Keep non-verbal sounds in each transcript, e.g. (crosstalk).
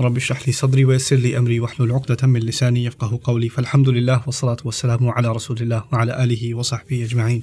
رب اشرح لي صدري ويسر لي أمري واحلل عقدة من لساني يفقه قولي فالحمد لله والصلاة والسلام على رسول الله وعلى آله وصحبه أجمعين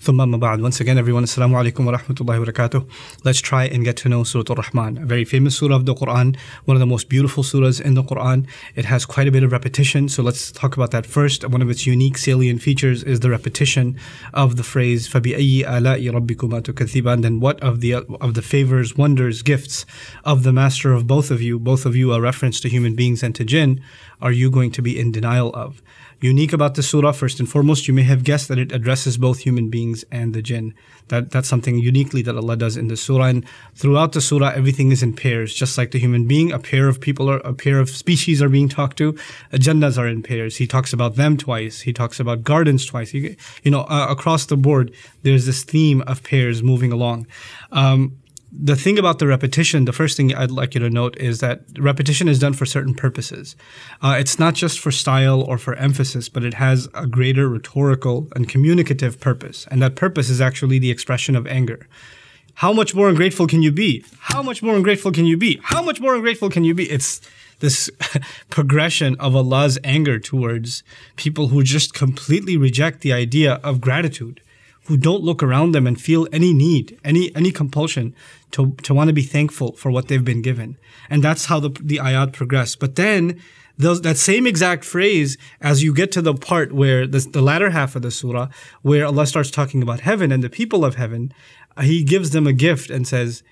ثم ما بعد Once again everyone السلام عليكم ورحمة الله وبركاته Let's try and get to know Surah Al-Rahman A very famous surah of the Quran One of the most beautiful surahs in the Quran It has quite a bit of repetition So let's talk about that first One of its unique salient features is the repetition of the phrase فَبِأَيِّ آلَاءِ رَبِّكُمَا تُكَذِّبَانِ Then what of the, of the favors, wonders, gifts of the master of both of you, both of of you a reference to human beings and to jinn are you going to be in denial of? Unique about the surah, first and foremost, you may have guessed that it addresses both human beings and the jinn. That, that's something uniquely that Allah does in the surah. And throughout the surah, everything is in pairs, just like the human being. A pair of people or a pair of species are being talked to. Agendas are in pairs. He talks about them twice. He talks about gardens twice. you know, uh, across the board, there's this theme of pairs moving along. Um, the thing about the repetition, the first thing I'd like you to note is that repetition is done for certain purposes. Uh, it's not just for style or for emphasis, but it has a greater rhetorical and communicative purpose. And that purpose is actually the expression of anger. How much more ungrateful can you be? How much more ungrateful can you be? How much more ungrateful can you be? It's this (laughs) progression of Allah's anger towards people who just completely reject the idea of gratitude who don't look around them and feel any need, any any compulsion to to want to be thankful for what they've been given. And that's how the the ayat progressed. But then those, that same exact phrase, as you get to the part where the the latter half of the surah, where Allah starts talking about heaven and the people of heaven, uh, He gives them a gift and says,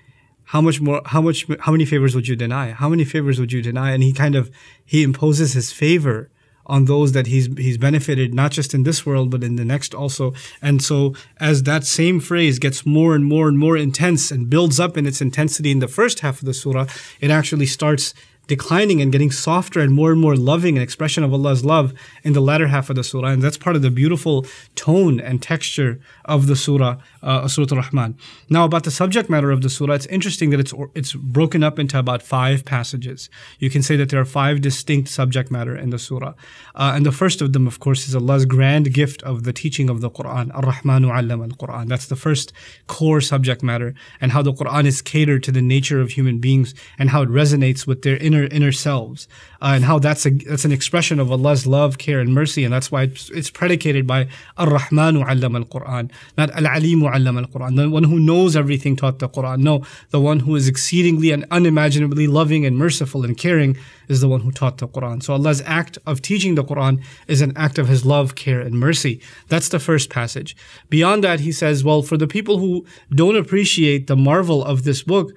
how much more how much how many favors would you deny how many favors would you deny and he kind of he imposes his favor on those that he's he's benefited not just in this world but in the next also and so as that same phrase gets more and more and more intense and builds up in its intensity in the first half of the surah it actually starts declining and getting softer and more and more loving an expression of Allah's love in the latter half of the surah and that's part of the beautiful tone and texture of the surah uh, Surah Al-Rahman. Now, about the subject matter of the surah, it's interesting that it's it's broken up into about five passages. You can say that there are five distinct subject matter in the surah, uh, and the first of them, of course, is Allah's grand gift of the teaching of the Quran. Ar-Rahmanu allama al-Quran. That's the first core subject matter, and how the Quran is catered to the nature of human beings and how it resonates with their inner inner selves, uh, and how that's a that's an expression of Allah's love, care, and mercy, and that's why it's, it's predicated by Ar-Rahmanu allama al-Quran, not Al-Alimu the one who knows everything taught the Quran. No, the one who is exceedingly and unimaginably loving and merciful and caring is the one who taught the Quran. So Allah's act of teaching the Quran is an act of His love, care, and mercy. That's the first passage. Beyond that, he says, well, for the people who don't appreciate the marvel of this book,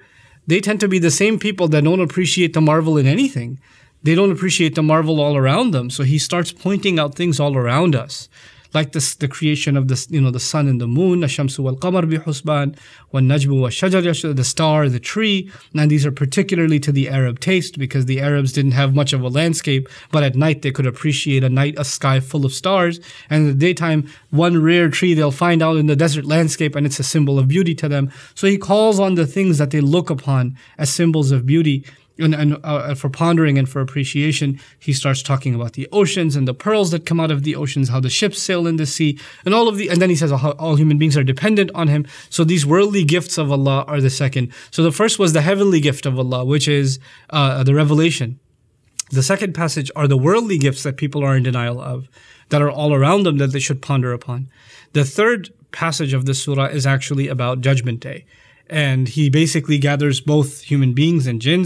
they tend to be the same people that don't appreciate the marvel in anything. They don't appreciate the marvel all around them. So he starts pointing out things all around us like this, the creation of this, you know, the sun and the moon, bi husban, بحسبان, Najbu wa Shajar, the star, the tree. And these are particularly to the Arab taste because the Arabs didn't have much of a landscape, but at night they could appreciate a night, a sky full of stars. And in the daytime, one rare tree they'll find out in the desert landscape and it's a symbol of beauty to them. So he calls on the things that they look upon as symbols of beauty and, and uh, uh, for pondering and for appreciation, he starts talking about the oceans and the pearls that come out of the oceans, how the ships sail in the sea, and all of the. And then he says all human beings are dependent on him. So these worldly gifts of Allah are the second. So the first was the heavenly gift of Allah, which is uh, the revelation. The second passage are the worldly gifts that people are in denial of, that are all around them that they should ponder upon. The third passage of this surah is actually about Judgment Day and he basically gathers both human beings and jinn.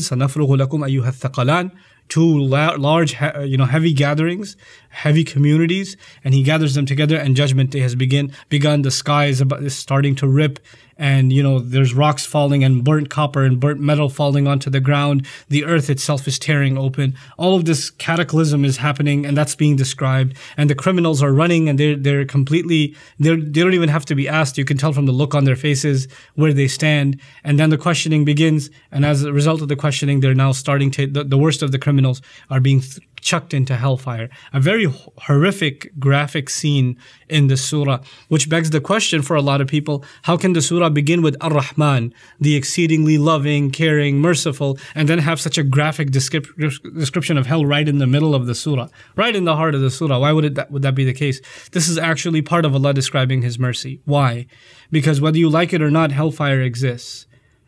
Two large, you know, heavy gatherings, heavy communities, and he gathers them together. And Judgment Day has begin begun. The sky is, about, is starting to rip, and you know there's rocks falling and burnt copper and burnt metal falling onto the ground the earth itself is tearing open all of this cataclysm is happening and that's being described and the criminals are running and they're they're completely they're, they do not even have to be asked you can tell from the look on their faces where they stand and then the questioning begins and as a result of the questioning they're now starting to the, the worst of the criminals are being th- chucked into hellfire. A very horrific, graphic scene in the surah, which begs the question for a lot of people how can the surah begin with Ar Rahman, the exceedingly loving, caring, merciful, and then have such a graphic description of hell right in the middle of the surah, right in the heart of the surah? Why would, it, that, would that be the case? This is actually part of Allah describing His mercy. Why? Because whether you like it or not, hellfire exists.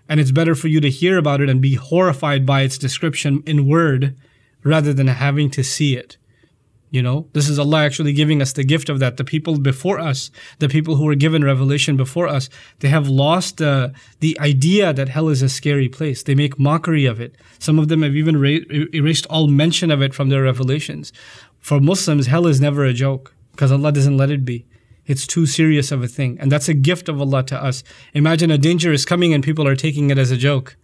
And it's better for you to hear about it and be horrified by its description in word rather than having to see it. You know, this is Allah actually giving us the gift of that. The people before us, the people who were given revelation before us, they have lost uh, the idea that hell is a scary place. They make mockery of it. Some of them have even erased all mention of it from their revelations. For Muslims, hell is never a joke because Allah doesn't let it be. It's too serious of a thing. And that's a gift of Allah to us. Imagine a danger is coming and people are taking it as a joke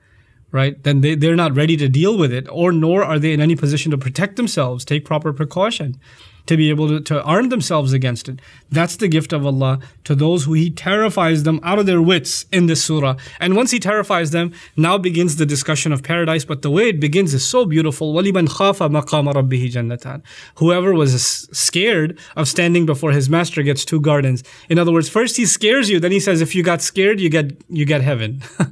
right, then they, they're not ready to deal with it, or nor are they in any position to protect themselves, take proper precaution to be able to, to arm themselves against it. That's the gift of Allah to those who He terrifies them out of their wits in this surah. And once He terrifies them, now begins the discussion of paradise. But the way it begins is so beautiful. Whoever was scared of standing before his master gets two gardens. In other words, first He scares you, then He says, if you got scared, you get, you get heaven. (laughs)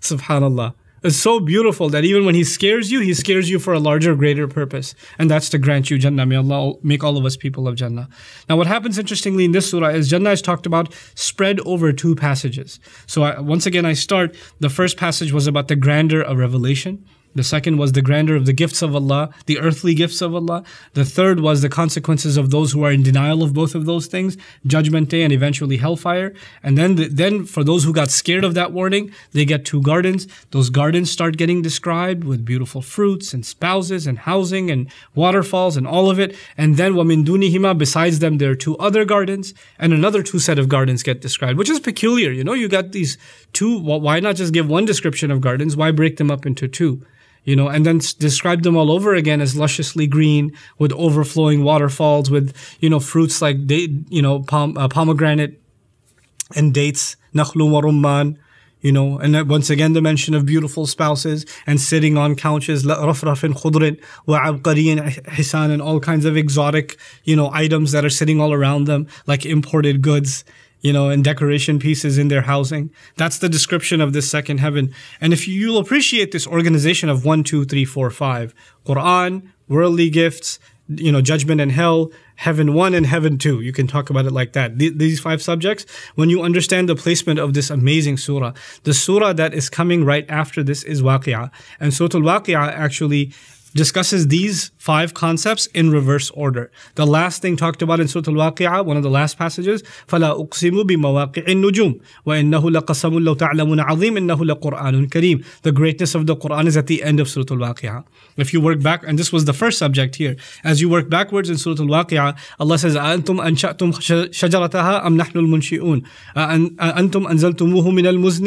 Subhanallah. It's so beautiful that even when he scares you, he scares you for a larger, greater purpose. And that's to grant you Jannah. May Allah make all of us people of Jannah. Now, what happens interestingly in this surah is Jannah is talked about spread over two passages. So I, once again, I start, the first passage was about the grandeur of revelation. The second was the grandeur of the gifts of Allah, the earthly gifts of Allah. The third was the consequences of those who are in denial of both of those things, judgment day and eventually hellfire. And then, the, then for those who got scared of that warning, they get two gardens. Those gardens start getting described with beautiful fruits and spouses and housing and waterfalls and all of it. And then wamin dunihima, besides them, there are two other gardens and another two set of gardens get described, which is peculiar. You know, you got these two. Why not just give one description of gardens? Why break them up into two? you know, and then describe them all over again as lusciously green with overflowing waterfalls with, you know, fruits like, date, you know, uh, pomegranate and dates, nakhlum wa rumman, you know, and once again the mention of beautiful spouses and sitting on couches, rafraf and khudrin, wa abqari and hisan and all kinds of exotic, you know, items that are sitting all around them like imported goods, you know, and decoration pieces in their housing. That's the description of this second heaven. And if you, will appreciate this organization of one, two, three, four, five, Quran, worldly gifts, you know, judgment and hell, heaven one and heaven two. You can talk about it like that. Th- these five subjects, when you understand the placement of this amazing surah, the surah that is coming right after this is Waqi'ah. And Surah Al-Waqi'ah actually discusses these five concepts in reverse order. The last thing talked about in Surah Al-Waqi'ah, one of the last passages, فَلَا أُقْسِمُ بِمَوَاقِعِ النُّجُومِ وَإِنَّهُ لَقَسَمٌ لَوْ تَعْلَمُونَ عَظِيمٌ إِنَّهُ لَقُرْآنٌ كَرِيمٌ The greatness of the Qur'an is at the end of Surah Al-Waqi'ah. If you work back, and this was the first subject here, as you work backwards in Surah Al-Waqi'ah, Allah says, "أَنْتُمْ أَنْشَأْتُمْ شَجَرَتَهَا أَمْ نَحْنُ الْمُنْشِئُونَ أَنْتُمْ أَنزَلْتُمُوهُ مِنَ الْمُزْنِ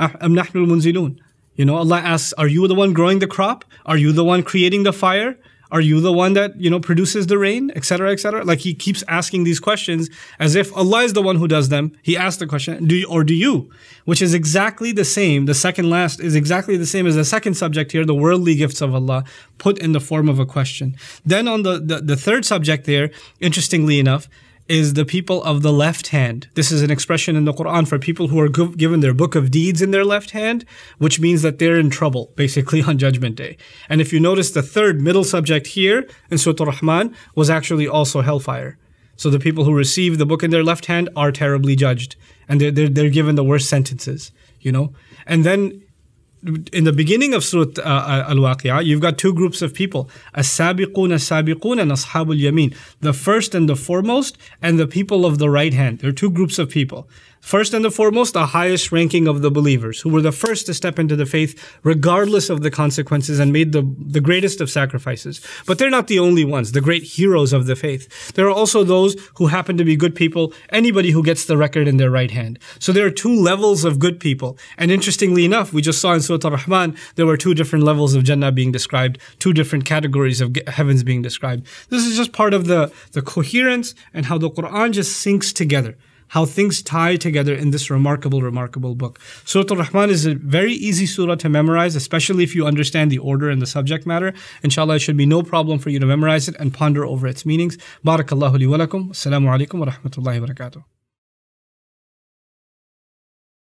أَمْ نَحْنُ الْمُنْزِلُونَ you know, Allah asks, are you the one growing the crop? Are you the one creating the fire? Are you the one that, you know, produces the rain, etc., etc.? Like he keeps asking these questions as if Allah is the one who does them. He asks the question, do you, or do you? Which is exactly the same. The second last is exactly the same as the second subject here, the worldly gifts of Allah put in the form of a question. Then on the, the, the third subject there, interestingly enough, is the people of the left hand. This is an expression in the Quran for people who are given their book of deeds in their left hand, which means that they're in trouble, basically, (laughs) on Judgment Day. And if you notice, the third middle subject here in Surah Rahman was actually also hellfire. So the people who receive the book in their left hand are terribly judged, and they're, they're, they're given the worst sentences, you know? And then in the beginning of Surah uh, uh, Al-Waqi'ah, you've got two groups of people. As-sabiqun, as-sabiqun, and ashabul yameen. The first and the foremost, and the people of the right hand. There are two groups of people. First and foremost, the highest ranking of the believers, who were the first to step into the faith, regardless of the consequences, and made the, the greatest of sacrifices. But they're not the only ones, the great heroes of the faith. There are also those who happen to be good people, anybody who gets the record in their right hand. So there are two levels of good people. And interestingly enough, we just saw in Surah Al-Rahman, there were two different levels of Jannah being described, two different categories of heavens being described. This is just part of the, the coherence and how the Quran just syncs together how things tie together in this remarkable, remarkable book. Surah Al-Rahman is a very easy surah to memorize, especially if you understand the order and the subject matter. Inshallah, it should be no problem for you to memorize it and ponder over its meanings. Barakallahu li wa lakum. Assalamu alaikum wa rahmatullahi wa barakatuh.